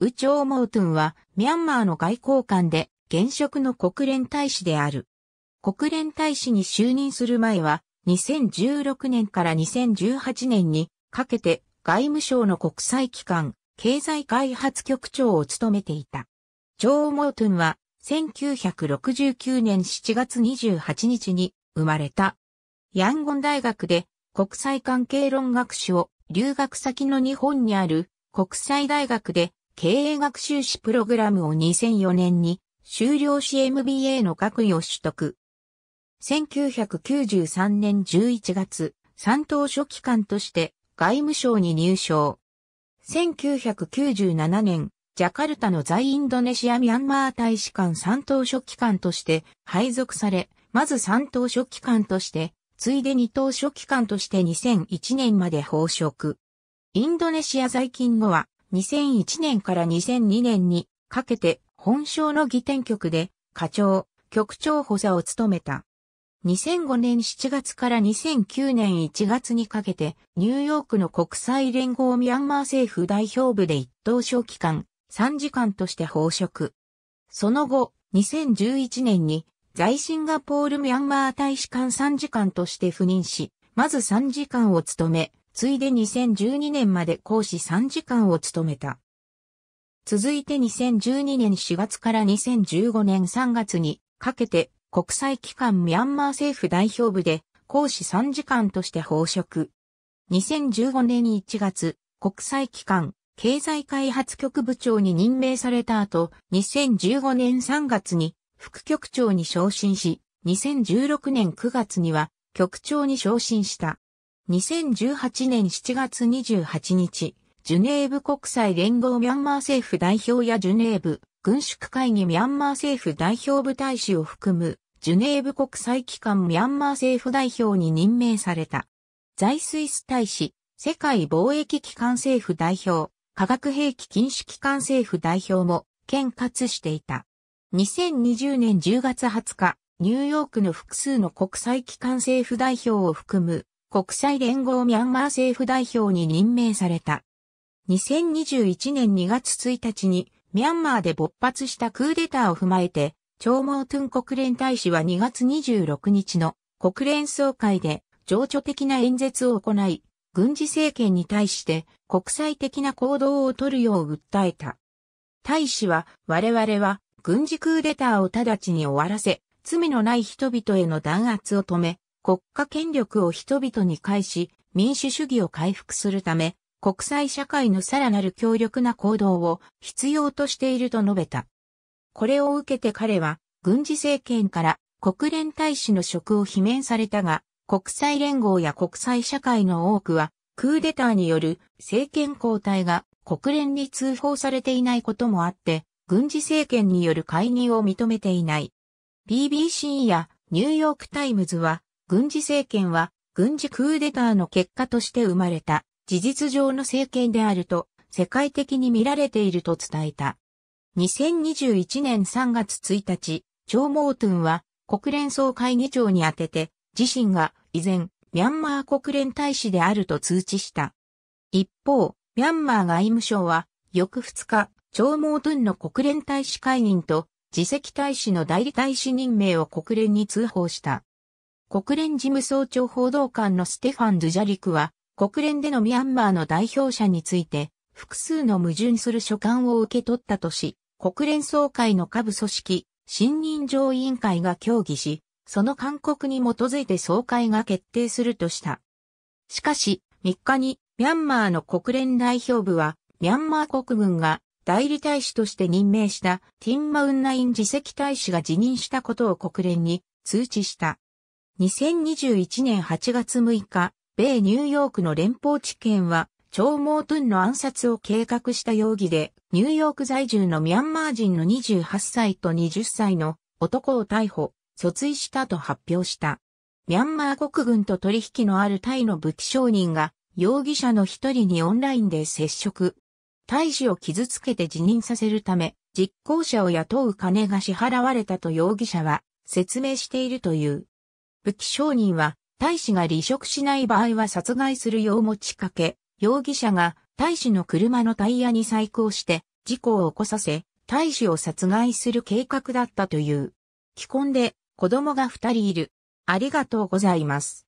ウチョー・モートゥンは、ミャンマーの外交官で、現職の国連大使である。国連大使に就任する前は、2016年から2018年にかけて外務省の国際機関、経済開発局長を務めていた。チョー・モートゥンは、1969年7月28日に生まれた。ヤンゴン大学で国際関係論学士を留学先の日本にある国際大学で経営学習士プログラムを2004年に修了し MBA の学位を取得。1993年11月、三等書記官として外務省に入省。1997年、ジャカルタの在インドネシアミャンマー大使館三等書記官として配属され、まず三等書記官として、ついで二等書記官として2001年まで報職。インドネシア在勤後は2001年から2002年にかけて本省の議典局で課長、局長補佐を務めた。2005年7月から2009年1月にかけて、ニューヨークの国際連合ミャンマー政府代表部で一等書期間、3時間として報職。その後、2011年に、在シンガポールミャンマー大使館3時間として赴任し、まず3時間を務め、ついで2012年まで講師3時間を務めた。続いて2012年4月から2015年3月にかけて国際機関ミャンマー政府代表部で講師3時間として報職。2015年1月、国際機関経済開発局部長に任命された後、2015年3月に副局長に昇進し、2016年9月には局長に昇進した。2018年7月28日、ジュネーブ国際連合ミャンマー政府代表やジュネーブ軍縮会議ミャンマー政府代表部大使を含む、ジュネーブ国際機関ミャンマー政府代表に任命された。在スイス大使、世界貿易機関政府代表、化学兵器禁止機関政府代表も兼轄していた。2020年10月20日、ニューヨークの複数の国際機関政府代表を含む国際連合ミャンマー政府代表に任命された。2021年2月1日にミャンマーで勃発したクーデターを踏まえて、長毛トゥン国連大使は2月26日の国連総会で情緒的な演説を行い、軍事政権に対して国際的な行動を取るよう訴えた。大使は我々は軍事クーデターを直ちに終わらせ、罪のない人々への弾圧を止め、国家権力を人々に返し、民主主義を回復するため、国際社会のさらなる強力な行動を必要としていると述べた。これを受けて彼は、軍事政権から国連大使の職を罷免されたが、国際連合や国際社会の多くは、クーデターによる政権交代が国連に通報されていないこともあって、軍事政権による介入を認めていない。BBC やニューヨークタイムズは軍事政権は軍事クーデターの結果として生まれた事実上の政権であると世界的に見られていると伝えた。2021年3月1日、チョー・モートゥンは国連総会議長に宛てて自身が依然ミャンマー国連大使であると通知した。一方、ミャンマー外務省は翌2日、チョー・モートゥンの国連大使会員と自責大使の代理大使任命を国連に通報した。国連事務総長報道官のステファン・ドゥジャリクは、国連でのミャンマーの代表者について、複数の矛盾する書簡を受け取ったとし、国連総会の下部組織、新任上委員会が協議し、その勧告に基づいて総会が決定するとした。しかし、3日に、ミャンマーの国連代表部は、ミャンマー国軍が代理大使として任命したティンマウンナイン自席大使が辞任したことを国連に通知した。2021年8月6日、米ニューヨークの連邦地検は、超モートゥンの暗殺を計画した容疑で、ニューヨーク在住のミャンマー人の28歳と20歳の男を逮捕、訴追したと発表した。ミャンマー国軍と取引のあるタイの武器商人が、容疑者の一人にオンラインで接触。大使を傷つけて辞任させるため、実行者を雇う金が支払われたと容疑者は説明しているという。武器商人は、大使が離職しない場合は殺害するよう持ちかけ、容疑者が大使の車のタイヤに細工をして事故を起こさせ、大使を殺害する計画だったという。既婚で子供が二人いる。ありがとうございます。